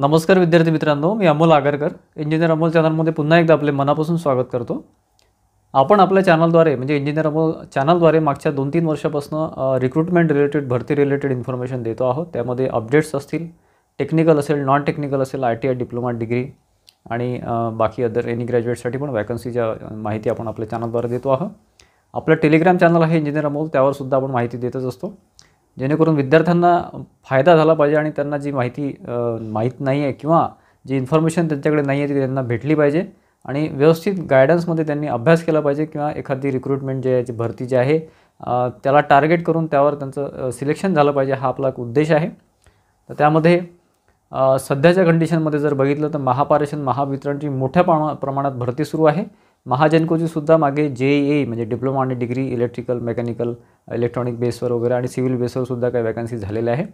नमस्कार विद्यार्थी मित्रांनो मी अमोल आगरकर इंजिनियर अमोल चॅनलमध्ये पुन्हा एकदा आपले मनापासून स्वागत करतो आपण आपल्या चॅनलद्वारे म्हणजे इंजिनियर अमोल चॅनलद्वारे मागच्या दोन तीन वर्षापासून रिक्रुटमेंट रिलेटेड भरती रिलेटेड इन्फॉर्मेशन देतो आहोत त्यामध्ये अपडेट्स असतील टेक्निकल असेल नॉन टेक्निकल असेल I T I diploma degree आणि बाकी अदर एनी ग्रॅज्युएटसाठी पण वॅकन्सीच्या माहिती आपण आपल्या चॅनलद्वारे देतो आहोत आपलं टेलिग्राम चॅनल आहे इंजिनियर अमोल त्यावर सुद्धा आपण माहिती देतच असतो जेणेकरून विद्यार्थ्यांना फायदा झाला पाहिजे आणि त्यांना जी माहिती माहीत नाही आहे किंवा जी इन्फॉर्मेशन त्यांच्याकडे नाही आहे ती त्यांना भेटली पाहिजे आणि व्यवस्थित गायडन्समध्ये त्यांनी अभ्यास केला पाहिजे किंवा एखादी रिक्रुटमेंट जे आहे जी भरती जी आहे त्याला टार्गेट करून त्यावर त्यांचं सिलेक्शन झालं पाहिजे हा आपला एक उद्देश आहे तर त्यामध्ये सध्याच्या कंडिशनमध्ये जर बघितलं तर महापारेषण महावितरणची मोठ्या प्रमाणात भरती सुरू आहे महाजनकोची सुद्धा मागे जे ए म्हणजे डिप्लोमा आणि डिग्री इलेक्ट्रिकल मेकॅनिकल इलेक्ट्रॉनिक बेसवर वगैरे आणि सिव्हिल बेसवर सुद्धा काही वॅकन्सी झालेल्या आहे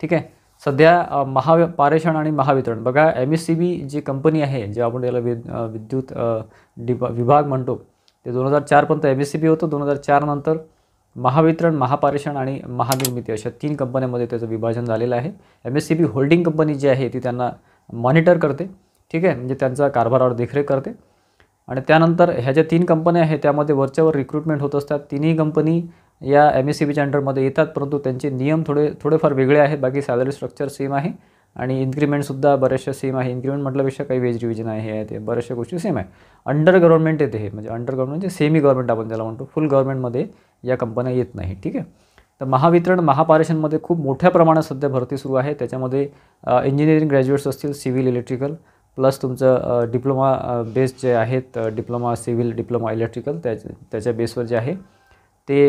ठीक आहे सध्या महा पारेषण आणि महावितरण बघा एम एस सी बी जी कंपनी आहे जे आपण त्याला विद्युत डिबा विभाग म्हणतो ते दोन हजार चारपर्यंत एम एस सी बी होतं दोन हजार चारनंतर महावितरण महापारेषण आणि महानिर्मिती अशा तीन कंपन्यांमध्ये त्याचं विभाजन झालेलं आहे M S C B holding company जी आहे ती त्यांना मॉनिटर करते ठीक आहे म्हणजे त्यांचा कारभारावर देखरेख करते आणि त्यानंतर ह्या ज्या तीन कंपन्या आहेत त्यामध्ये वरच्यावर रिक्रुटमेंट होत असतात तिन्ही कंपनी या एम एस सी बीच्या अंडरमध्ये येतात परंतु त्यांचे नियम थोडे थोडेफार वेगळे आहेत बाकी सॅलरी स्ट्रक्चर सेम आहे आणि इन्क्रीमेंटसुद्धा बऱ्याचशा सेम आहे इन्क्रीमेंट म्हटल्यापेक्षा काही वेज रिव्हिजन आहे हे ते बऱ्याचशा गोष्टी सेम आहे अंडर गव्हर्नमेंट येते हे म्हणजे अंडर गव्हर्नमेंट म्हणजे सेमी गव्हर्नमेंट आपण ज्याला म्हणतो फुल गव्हर्मेंटमध्ये या कंपन्या येत नाही ठीक आहे तर महावितरण महापारेशनमध्ये खूप मोठ्या प्रमाणात सध्या भरती सुरू आहे त्याच्यामध्ये इंजिनिअरिंग ग्रॅज्युएट्स असतील सिव्हिल इलेक्ट्रिकल प्लस तुमचं डिप्लोमा बेस जे आहेत डिप्लोमा सिव्हिल डिप्लोमा इलेक्ट्रिकल त्याच्या त्याच्या बेसवर जे आहे ते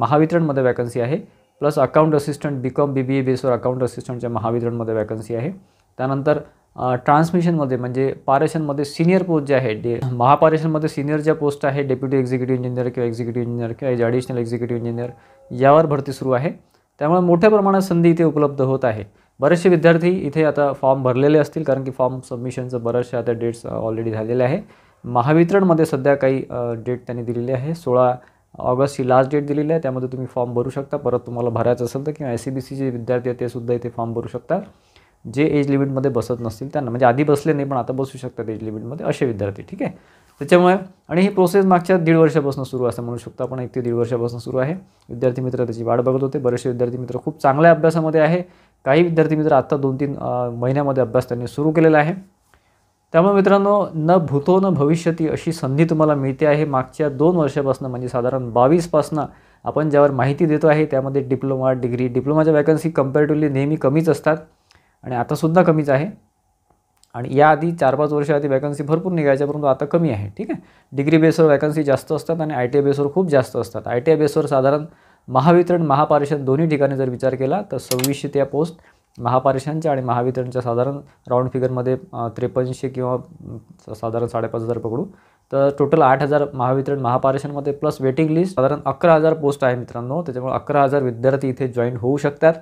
महावितरणमध्ये वॅकन्सी आहे plus account assistant B com B B A बेसवर अकाउंट असिस्टंटच्या महावितरणमध्ये वॅकन्सी आहे त्यानंतर ट्रान्समिशनमध्ये म्हणजे पारेशनमध्ये सिनियर पोस्ट जे आहे डे महापारेशनमध्ये सिनियर ज्या पोस्ट आहे डेप्युटी एक्झिक्युटिव्ह इंजिनियर किंवा एक्झिक्युटिव्ह इंजिनियर किंवा ॲडिशनल एक्झिक्युटिव्ह इंजिनियर यावर भरती सुरू आहे त्यामुळे मोठ्या प्रमाणात संधी इथे उपलब्ध होत आहे बरेचसे विद्यार्थी इथे आता फॉर्म भरलेले असतील कारण की फॉर्म सबमिशनचं बरेचसे आता डेट्स ऑलरेडी झालेले आहे महावितरणमध्ये सध्या काही डेट त्यांनी दिलेली आहे सोळा ऑगस्ट ही लास्ट डेट दिलेली आहे त्यामध्ये तुम्ही फॉर्म भरू शकता परत तुम्हाला भरायचं असेल तर किंवा आय सी बी सीचे विद्यार्थी आहेत ते सुद्धा इथे फॉर्म भरू शकता जे एज लिमिटमध्ये बसत नसतील त्यांना म्हणजे आधी बसले नाही पण आता बसू शकतात एज लिमिटमध्ये असे विद्यार्थी ठीक आहे त्याच्यामुळे आणि ही प्रोसेस मागच्या दीड वर्षापासून सुरू असं म्हणू शकतो आपण एक ते दीड वर्षापासून सुरू आहे विद्यार्थी मित्र त्याची वाट बघत होते बरेचसे विद्यार्थी मित्र खूप चांगल्या अभ्यासामध्ये आहे काही विद्यार्थी मित्र आत्ता दोन तीन महिन्यामध्ये अभ्यास त्यांनी सुरू केलेला आहे त्यामुळे मित्रांनो न भूतो न भविष्यती अशी संधी तुम्हाला मिळते आहे मागच्या दोन वर्षापासून म्हणजे साधारण बावीसपासनं आपण ज्यावर माहिती देतो आहे त्यामध्ये डिप्लोमा डिग्री डिप्लोमाच्या वॅकन्सी कम्पॅरेटिव्हली नेहमी कमीच असतात आणि आतासुद्धा कमीच आहे आणि याआधी चार पाच वर्षाआधी वॅकन्सी भरपूर निघायच्या परंतु आता कमी आहे ठीक आहे डिग्री बेसवर वॅकन्सी जास्त असतात आणि आय टी आय बेसवर खूप जास्त असतात आय टी आय बेसवर साधारण महावितरण महापारेषण दोन्ही ठिकाणी जर विचार केला तर सव्वीसशे त्या पोस्ट महापारेषणच्या आणि महावितरणच्या साधारण राऊंड फिगरमध्ये त्रेपन्नशे किंवा साधारण साडेपाच हजार पकडू तर टोटल आठ हजार महावितरण महापारेषणमध्ये प्लस वेटिंग लिस्ट साधारण अकरा हजार पोस्ट आहे मित्रांनो त्याच्यामुळे अकरा हजार विद्यार्थी इथे जॉईन होऊ शकतात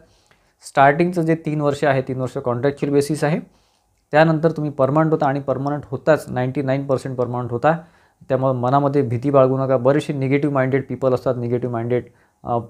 स्टार्टिंगचं जे तीन वर्ष आहे तीन वर्ष कॉन्ट्रॅक्च्युअल बेसिस आहे त्यानंतर तुम्ही परमनंट होता आणि परमनंट होताच नाईंटी नाईन पर्सेंट परमनंट होता त्यामुळे मनामध्ये भीती बाळगू नका बरेचसे निगेटिव्ह माइंडेड पीपल असतात निगेटिव्ह माइंडेड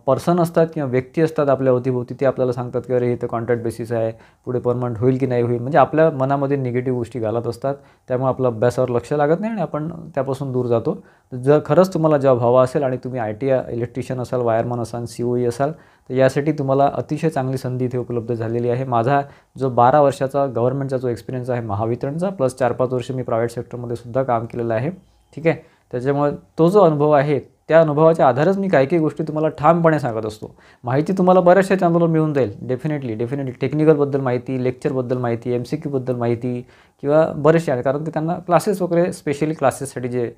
पर्सन असतात किंवा व्यक्ती असतात आपल्या अवतीभोवती ते आपल्याला सांगतात की अरे हे तर कॉन्ट्रॅक्ट बेसिस आहे पुढे परमनंट होईल की नाही होईल म्हणजे आपल्या मनामध्ये निगेटिव्ह गोष्टी घालत असतात त्यामुळे आपल्या अभ्यासावर लक्ष लागत नाही आणि आपण त्यापासून दूर जातो जर खरंच तुम्हाला जॉब हवा असेल आणि तुम्ही आय टी इलेक्ट्रिशियन असाल वायरमन असाल सी ओ e असाल तर यासाठी तुम्हाला अतिशय चांगली संधी इथे उपलब्ध झालेली आहे माझा जो बारा वर्षाचा गव्हर्नमेंटचा जो एक्सपिरियन्स आहे महावितरणचा प्लस चार पाच वर्ष मी प्रायव्हेट सेक्टरमध्ये सुद्धा काम केलेलं आहे ठीक आहे त्याच्यामुळे तो जो अनुभव आहे त्या अनुभवाच्या आधारच मी काही काही गोष्टी तुम्हाला ठामपणे सांगत असतो माहिती तुम्हाला बऱ्याचशा चॅनलवर मिळून जाईल डेफिनेटली डेफिनेटली टेक्निकलबद्दल माहिती लेक्चरबद्दल माहिती एम सी क्यूबद्दल माहिती किंवा बरेचशे आहेत कारण ते त्यांना क्लासेस वगैरे स्पेशली क्लासेससाठी जे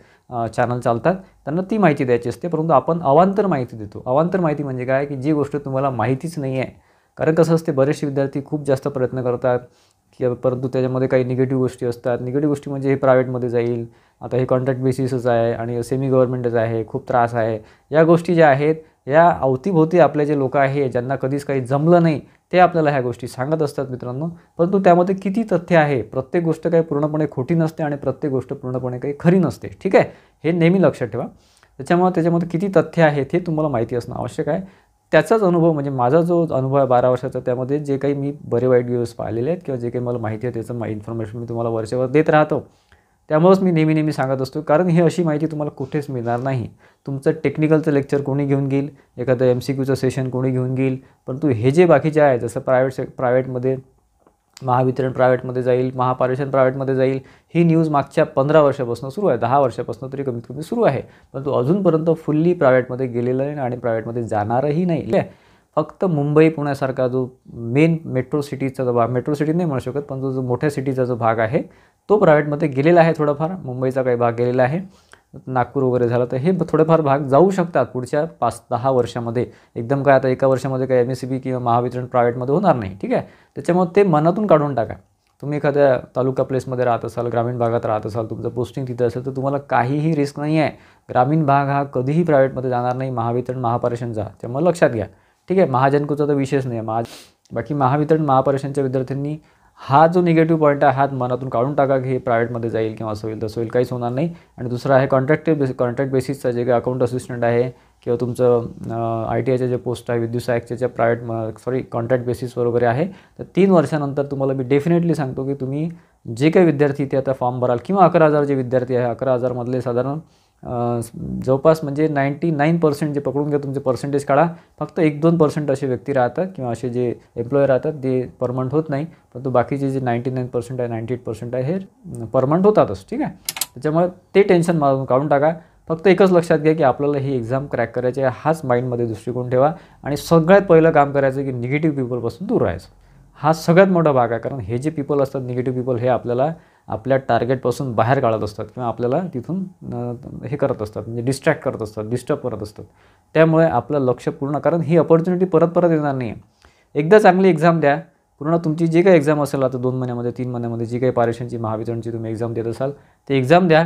चॅनल चालतात त्यांना ती माहिती द्यायची असते परंतु आपण अवांतर माहिती देतो अवांतर माहिती म्हणजे काय की जी गोष्ट तुम्हाला माहितीच नाही आहे कारण कसं असते बरेचसे विद्यार्थी खूप जास्त प्रयत्न करतात की परंतु त्याच्यामध्ये काही निगेटिव्ह गोष्टी असतात निगेटिव्ह गोष्टी म्हणजे हे प्रायव्हेटमध्ये जाईल आता हे कॉन्ट्रॅक्ट बेसिसच आहे आणि सेमी गव्हर्मेंटच आहे खूप त्रास आहे या गोष्टी ज्या आहेत या अवतीभोवती आपले जे लोक आहे ज्यांना कधीच काही जमलं नाही ते आपल्याला ह्या गोष्टी सांगत असतात मित्रांनो परंतु त्यामध्ये किती तथ्य आहे प्रत्येक गोष्ट काही पूर्णपणे खोटी नसते आणि प्रत्येक गोष्ट पूर्णपणे काही खरी नसते ठीक आहे हे नेहमी लक्षात ठेवा त्याच्यामुळे त्याच्यामध्ये किती तथ्य आहे हे तुम्हाला माहिती असणं आवश्यक आहे त्याचाच अनुभव म्हणजे माझा जो अनुभव आहे बारा वर्षाचा त्यामध्ये जे काही मी बरे वाईट व्ह्यूज पाहिलेले आहेत किंवा जे काही मला माहिती आहे त्याचं मा इन्फॉर्मेशन मी तुम्हाला वर्षभर देत राहतो त्यामुळेच मी नेहमी नेहमी सांगत असतो कारण ही अशी माहिती तुम्हाला कुठेच मिळणार नाही तुमचं टेक्निकलचं लेक्चर कोणी घेऊन घेईल एखादं एम सी क्यूचं सेशन कोणी घेऊन घेईल परंतु हे जे बाकीचे आहे जसं प्रायव्हेट से प्रायव्हेटमध्ये महावितरण प्रायव्हेटमध्ये जाईल महापारेषण प्रायव्हेटमध्ये जाईल ही न्यूज मागच्या पंधरा वर्षापासून सुरू आहे दहा वर्षापासून तरी कमीत कमी सुरू आहे परंतु अजूनपर्यंत फुल्ली प्रायव्हेटमध्ये गेलेलं नाही आणि प्रायव्हेटमध्ये जाणारही नाही फक्त मुंबई पुण्यासारखा जो मेन मेट्रो सिटीचा जो भाग मेट्रो सिटी नाही म्हणू शकत पण जो जो मोठ्या सिटीचा जो भाग आहे तो प्रायव्हेटमध्ये गेलेला आहे थोडाफार मुंबईचा काही भाग गेलेला आहे नागपूर वगैरे झालं तर हे थोडेफार भाग जाऊ शकतात पुढच्या पाच दहा वर्षामध्ये एकदम काय आता एका वर्षामध्ये काय एम एस सी बी किंवा महावितरण प्रायव्हेटमध्ये होणार नाही ठीक आहे त्याच्यामुळे ते मनातून काढून टाका तुम्ही एखाद्या तालुका प्लेसमध्ये राहत असाल ग्रामीण भागात राहत असाल तुमचं पोस्टिंग तिथं असेल तर तुम्हाला काहीही रिस्क नाही आहे ग्रामीण भाग हा कधीही प्रायव्हेटमध्ये जाणार नाही महावितरण महापारेषणचा त्यामुळे लक्षात घ्या ठीक आहे महाजनकोचा तर विशेष नाही आहे महा बाकी महावितरण महापारेषणच्या विद्यार्थ्यांनी हा जो निगेटिव्ह पॉईंट आहे हात मनातून काढून टाका की हे प्रायव्हेटमध्ये जाईल किंवा असं होईल तसं होईल काहीच होणार नाही आणि दुसरा आहे कॉन्ट्रॅक्ट बेस कॉन्ट्रॅक्ट बेसिसचा जे काही अकाउंट असिस्टंट आहे किंवा तुमचं आय टी आयच्या जे पोस्ट आहे विद्युत सायकच्या ज्या प्रायव्हेट सॉरी कॉन्ट्रॅक्ट बेसिसवर वगैरे आहे तर तीन वर्षानंतर तुम्हाला मी डेफिनेटली सांगतो की तुम्ही जे काही विद्यार्थी ते आता फॉर्म भराल किंवा अकरा हजार जे विद्यार्थी आहे अकरा हजारमधले साधारण जवळपास म्हणजे नाईंटी नाईन पर्सेंट जे पकडून घ्या तुमचे पर्सेंटेज काढा फक्त एक दोन पर्सेंट असे व्यक्ती राहतात किंवा असे जे एम्प्लॉय राहतात ते परमनंट होत नाही परंतु बाकीचे जे नाईंटी नाईन पर्सेंट आहे नाईंटी एट पर्सेंट आहे हे परमनंट होतातच ठीक आहे त्याच्यामुळे ते टेन्शन मारून काढून टाका फक्त एकच लक्षात घ्या की आपल्याला ही एक्झाम क्रॅक करायची आहे हाच माइंडमध्ये दृष्टिकोन ठेवा आणि सगळ्यात पहिलं काम करायचं की निगेटिव्ह पीपलपासून दूर राहायचं हा सगळ्यात मोठा भाग आहे कारण हे जे पीपल असतात निगेटिव्ह पीपल हे आपल्याला आपल्या टार्गेटपासून बाहेर काढत असतात किंवा आपल्याला तिथून हे करत असतात म्हणजे डिस्ट्रॅक्ट करत असतात डिस्टर्ब करत असतात त्यामुळे आपलं लक्ष पूर्ण कारण ही अपॉर्च्युनिटी परत परत येणार नाही आहे एकदा चांगली एक्झाम द्या पूर्ण तुमची जी काही एक्झाम असेल आता दोन महिन्यामध्ये तीन महिन्यामध्ये जी काही पारेशनची महावितरणची तुम्ही एक्झाम देत असाल ते एक्झाम द्या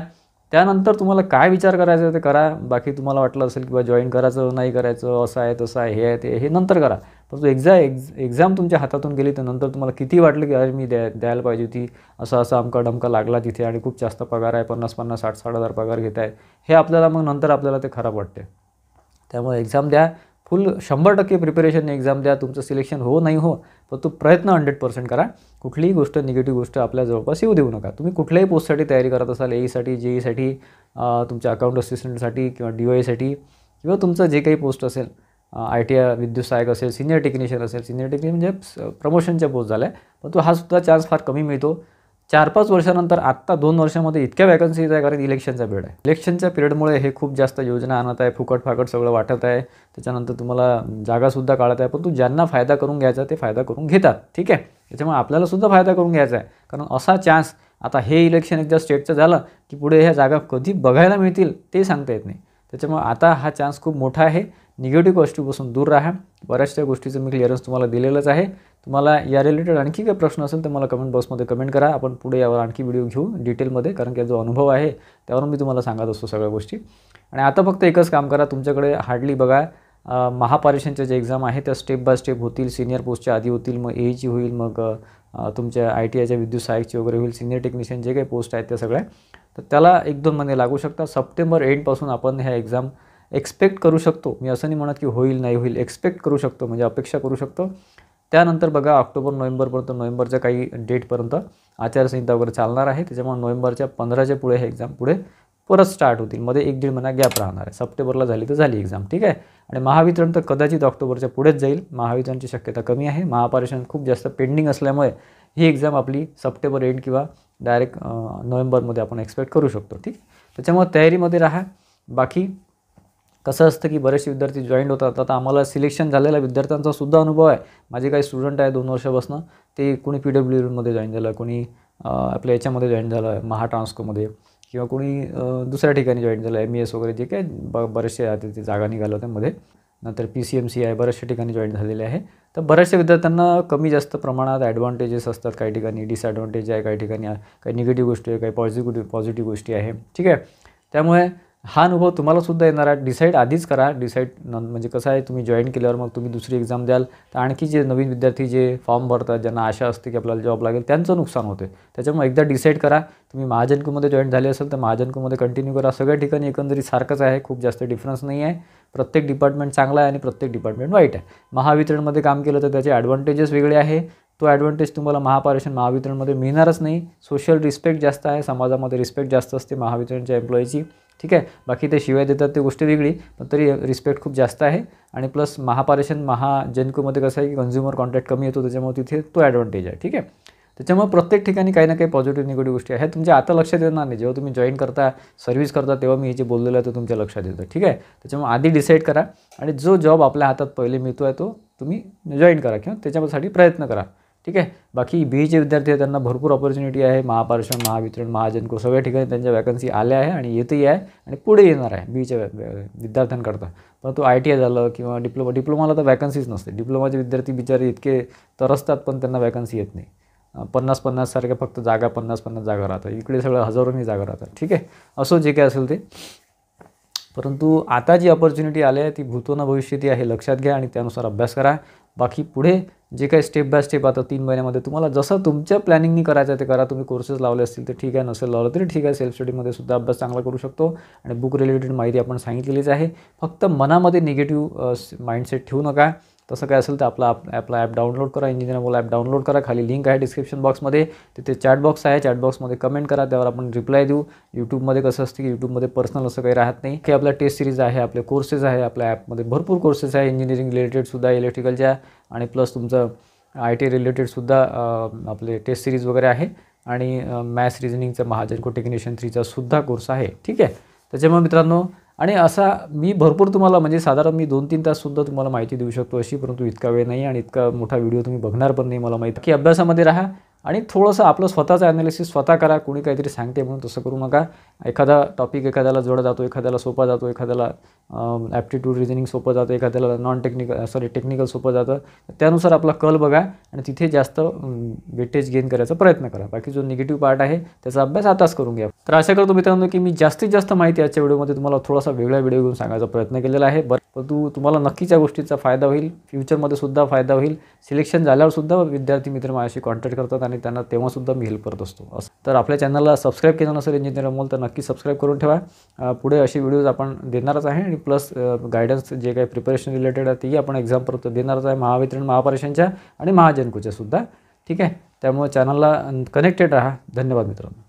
त्यानंतर तुम्हाला काय विचार करायचा ते करा बाकी तुम्हाला वाटलं असेल किंवा जॉईन करायचं नाही करायचं असं आहे तसं आहे हे आहे ते हे नंतर करा परंतु एक्झा एक्झ एक्झाम तुमच्या हातातून गेली तर नंतर तुम्हाला किती वाटलं की अरे मी द्या द्यायला पाहिजे होती असा असा अमका डमका लागला तिथे आणि खूप जास्त पगार आहे पन्नास पन्नास साठ साठ हजार पगार घेत आहे हे आपल्याला मग नंतर आपल्याला ते खराब वाटते त्यामुळे एक्झाम द्या फुल शंभर टक्के प्रिपरेशन एक्झाम द्या तुमचं सिलेक्शन हो नाही हो पण तो प्रयत्न हंड्रेड पर्सेंट करा कुठलीही गोष्ट निगेटिव्ह गोष्ट आपल्या जवळपास येऊ देऊ नका तुम्ही कुठल्याही पोस्टसाठी तयारी करत असाल एईसाठी जेईसाठी तुमच्या अकाउंट असिस्टंटसाठी किंवा डी वायसाठी किंवा तुमचं जे काही पोस्ट असेल आय टी आय विद्युत सहायक असेल सिनियर टेक्निशियन असेल सिनियर टेक्निशियन म्हणजे प्रमोशनच्या पोस्ट झाल्या पण तो हा सुद्धा चान्स फार कमी मिळतो चार पाच वर्षानंतर आत्ता दोन वर्षामध्ये इतक्या वॅकन्सीज आहे कारण इलेक्शनचा पिरियड आहे इलेक्शनच्या पिरियडमुळे हे खूप जास्त योजना आणत आहे फुकट फाकट सगळं वाटत आहे त्याच्यानंतर तुम्हाला जागासुद्धा काढत आहे पण तू ज्यांना फायदा करून घ्यायचा ते फायदा करून घेतात ठीक आहे त्याच्यामुळे आपल्याला सुद्धा फायदा करून घ्यायचा आहे कारण असा चान्स आता हे इलेक्शन एकदा स्टेटचं झालं की पुढे ह्या जागा कधी बघायला मिळतील ते सांगता येत नाही त्याच्यामुळे आता हा चान्स खूप मोठा आहे निगेटिव्ह गोष्टीपासून दूर राहा बऱ्याचशा गोष्टीचं मी क्लिअरन्स तुम्हाला दिलेलंच आहे तुम्हाला या रिलेटेड आणखी काही प्रश्न असेल तर मला कमेंट बॉक्समध्ये कमेंट करा आपण पुढे यावर आणखी व्हिडिओ घेऊ डिटेलमध्ये कारण की जो अनुभव आहे त्यावरून मी तुम्हाला सांगत असतो सगळ्या गोष्टी आणि आता फक्त एकच काम करा तुमच्याकडे हार्डली बघा महापारेषणच्या ज्या एक्झाम आहे त्या स्टेप बाय स्टेप होतील सिनियर पोस्टच्या आधी होतील मग एची e होईल मग तुमच्या आय टी आयच्या विद्युत सहाय्यकची वगैरे होईल सिनियर टेक्निशियन जे काही पोस्ट आहेत त्या सगळ्या तर त्याला एक दोन महिने लागू शकतात सप्टेंबर एंडपासून आपण ह्या एक्झाम एक्सपेक्ट करू शकतो मी असं नाही म्हणत की होईल नाही होईल एक्सपेक्ट करू शकतो म्हणजे अपेक्षा करू शकतो त्यानंतर बघा ऑक्टोबर नोव्हेंबरपर्यंत नोव्हेंबरच्या काही डेटपर्यंत आचारसंहिता वगैरे चालणार आहे त्याच्यामुळे नोव्हेंबरच्या पंधराच्या पुढे हे एक्झाम पुढे परत स्टार्ट होतील मध्ये एक दीड महिना गॅप राहणार आहे सप्टेंबरला झाली तर झाली एक्झाम ठीक आहे आणि महावितरण तर कदाचित ऑक्टोबरच्या पुढेच जाईल महावितरणची शक्यता कमी आहे महापारेषण खूप जास्त पेंडिंग असल्यामुळे ही एक्झाम आपली सप्टेंबर एंड किंवा डायरेक्ट नोव्हेंबरमध्ये आपण एक्सपेक्ट करू शकतो ठीक त्याच्यामुळे तयारीमध्ये राहा बाकी कसं असतं की बरेचसे विद्यार्थी जॉईंट होतात आता आम्हाला सिलेक्शन झालेल्या विद्यार्थ्यांचा सुद्धा अनुभव आहे माझे काही स्टुडंट आहे दोन वर्षापासून ते कोणी पी डब्ल्यू डीमध्ये जॉईन झालं कोणी आपल्या याच्यामध्ये जॉईन झालं आहे महा किंवा कोणी दुसऱ्या ठिकाणी जॉईन झालं एम एम एस वगैरे जे काय ब बरेचसे आहे ते जागा निघाल्या त्यामध्ये नंतर पी सी एम सी आहे बऱ्याचशा ठिकाणी जॉईन झालेले आहे तर बऱ्याचशा विद्यार्थ्यांना कमी जास्त प्रमाणात ॲडव्हान्टेजेस असतात काही ठिकाणी डिसॲडव्हान्टेज आहे काही ठिकाणी काही निगेटिव्ह गोष्टी आहे काही पॉझिटिव्ह पॉझिटिव्ह गोष्टी आहे ठीक आहे त्यामुळे हा अनुभव तुम्हाला सुद्धा येणार आहे डिसाईड आधीच करा डिसाईड म्हणजे कसं आहे तुम्ही जॉईन केल्यावर मग तुम्ही दुसरी एक्झाम द्याल तर आणखी जे नवीन विद्यार्थी जे फॉर्म भरतात ज्यांना आशा असते की आपल्याला जॉब लागेल त्यांचं नुकसान होते त्याच्यामुळे एकदा डिसाईड करा तुम्ही महाजनकूमध्ये जॉईन झाले असेल तर महाजनकूमध्ये कंटिन्यू करा सगळ्या ठिकाणी एकंदरीत सारखंच आहे खूप जास्त डिफरन्स नाही आहे प्रत्येक डिपार्टमेंट चांगला आहे आणि प्रत्येक डिपार्टमेंट वाईट आहे महावितरणमध्ये काम केलं तर त्याचे ॲडव्हान्टेजेस वेगळे आहे तो ॲडव्हान्टेज तुम्हाला महापारेषण महावितरणमध्ये मिळणारच नाही सोशल रिस्पेक्ट जास्त आहे समाजामध्ये रिस्पेक्ट जास्त असते महावितरणच्या एम्प्लॉईची ठीक आहे बाकी ते शिवाय देतात ते गोष्टी वेगळी पण तरी रिस्पेक्ट खूप जास्त आहे आणि प्लस महापारेशन महाजनकोमध्ये कसं आहे की कन्झ्युमर कॉन्टॅक्ट कमी येतो त्याच्यामुळे तिथे तो ॲडव्हान्टेज आहे ठीक आहे त्याच्यामुळे प्रत्येक ठिकाणी काही ना काही पॉझिटिव्ह निगेटिव्ह गोष्टी आहे तुमच्या आता लक्षात येणार नाही जेव्हा तुम्ही जॉईन करता सर्व्हिस करता तेव्हा मी हे जे बोललेलं आहे ते तुमच्या लक्षात येतं ठीक आहे त्याच्यामुळे आधी डिसाईड करा आणि जो जॉब आपल्या हातात पहिले मिळतो आहे तो तुम्ही जॉईन करा किंवा त्याच्यासाठी प्रयत्न करा ठीक आहे बाकी बी चे e विद्यार्थी आहेत त्यांना भरपूर ऑपॉर्च्युनिटी आहे महापार्षण महावितरण महाजनको सगळ्या ठिकाणी त्यांच्या वॅकन्सी आल्या आहे आणि येतही आहे आणि पुढे येणार आहे बीच्या e विद्यार्थ्यांकरता परंतु आय टी आय झालं किंवा डिप्लोमा डिप्लोमाला तर वॅकन्सीच नसते डिप्लोमाचे विद्यार्थी बिचारे इतके तरसतात पण त्यांना वॅकन्सी येत नाही पन्नास पन्नास सारख्या फक्त जागा पन्नास पन्नास जागा राहतात इकडे सगळं हजारोनी जागा राहतात ठीक आहे असो जे काय असेल ते परंतु आता जी ऑपॉर्च्युनिटी आली आहे ती भूतोना ती आहे लक्षात घ्या आणि त्यानुसार अभ्यास करा बाकी पुढे जे काही स्टेप बाय स्टेप आता तीन महिन्यामध्ये तुम्हाला जसं तुमच्या प्लॅनिंगनी करायचं ते करा तुम्ही कोर्सेस लावले असतील तर ठीक आहे नसेल लावलं तरी ठीक आहे सेल्फ स्टडीमध्ये सुद्धा अभ्यास चांगला करू शकतो आणि बुक रिलेटेड माहिती आपण सांगितलेलीच आहे फक्त मनामध्ये निगेटिव्ह माइंडसेट ठेवू नका तसं काय असेल तर आपला आपला ॲप डाउनलोड करा इंजिनियर मोबाईल ॲप डाउनलोड करा खाली लिंक आहे डिस्क्रिप्शन बॉक्समध्ये तिथे चॅट बॉक्स आहे चॅट बॉक्समध्ये कमेंट करा त्यावर आपण रिप्लाय देऊ यूट्यूबमध्ये कसं असते की यूट्यूबमध्ये पर्सनल असं काही राहत नाही की आपल्या टेस्ट सिरीज आहे आपले कोर्सेस आहे आपल्या ॲपमध्ये भरपूर कोर्सेस आहे इंजिनिअरिंग रिलेटेडसुद्धा इलेक्ट्रिकलच्या आणि प्लस तुमचं आय टी रिलेटेडसुद्धा आपले टेस्ट सिरीज वगैरे आहे आणि मॅथ्स रिजनिंगचा महाजनको टेक्निशियन थ्रीचा सुद्धा कोर्स आहे ठीक आहे त्याच्यामुळे मित्रांनो आणि असा मी भरपूर तुम्हाला म्हणजे साधारण मी दोन तीन ताससुद्धा तुम्हाला माहिती देऊ शकतो अशी परंतु इतका वेळ नाही आणि इतका मोठा व्हिडिओ तुम्ही बघणार पण नाही मला माहिती की अभ्यासामध्ये राहा आणि थोडंसं आपलं स्वतःचं ॲनालिसिस स्वतः करा कोणी काहीतरी सांगते म्हणून तसं करू नका एखादा टॉपिक एखाद्याला जोडा जातो एखाद्याला सोपा जातो एखाद्याला ॲप्टिट्यूड रिझनिंग सोपं जातं एखाद्याला नॉन टेक्निकल सॉरी टेक्निकल सोपं जातं त्यानुसार आपला कल बघा आणि तिथे जास्त वेटेज गेन करायचा प्रयत्न करा बाकी जो निगेटिव्ह पार्ट आहे त्याचा अभ्यास आताच करून घ्या तर आशा करतो मित्रांनो की मी जास्तीत जास्त माहिती आजच्या व्हिडिओमध्ये तुम्हाला थोडासा वेगळा व्हिडिओ घेऊन सांगायचा प्रयत्न केलेला आहे बरं परंतु तुम्हाला नक्कीच या गोष्टीचा फायदा होईल फ्युचरमध्ये सुद्धा फायदा होईल सिलेक्शन झाल्यावर सुद्धा विद्यार्थी मित्र माझ्याशी कॉन्टॅक्ट करतात आणि आणि त्यांना तेव्हासुद्धा मी हेल्प करत असतो असं तर आपल्या चॅनलला सबस्क्राईब केलं नसेल इंजिनियर अमोल तर नक्की सबस्क्राईब करून ठेवा पुढे असे व्हिडिओज आपण देणारच आहे आणि प्लस गायडन्स जे काही प्रिपरेशन रिलेटेड आहे तेही आपण एक्झाम परत देणारच आहे महावितरण महापरेशांच्या आणि महाजनकोच्या सुद्धा ठीक आहे त्यामुळे चॅनलला कनेक्टेड राहा धन्यवाद मित्रांनो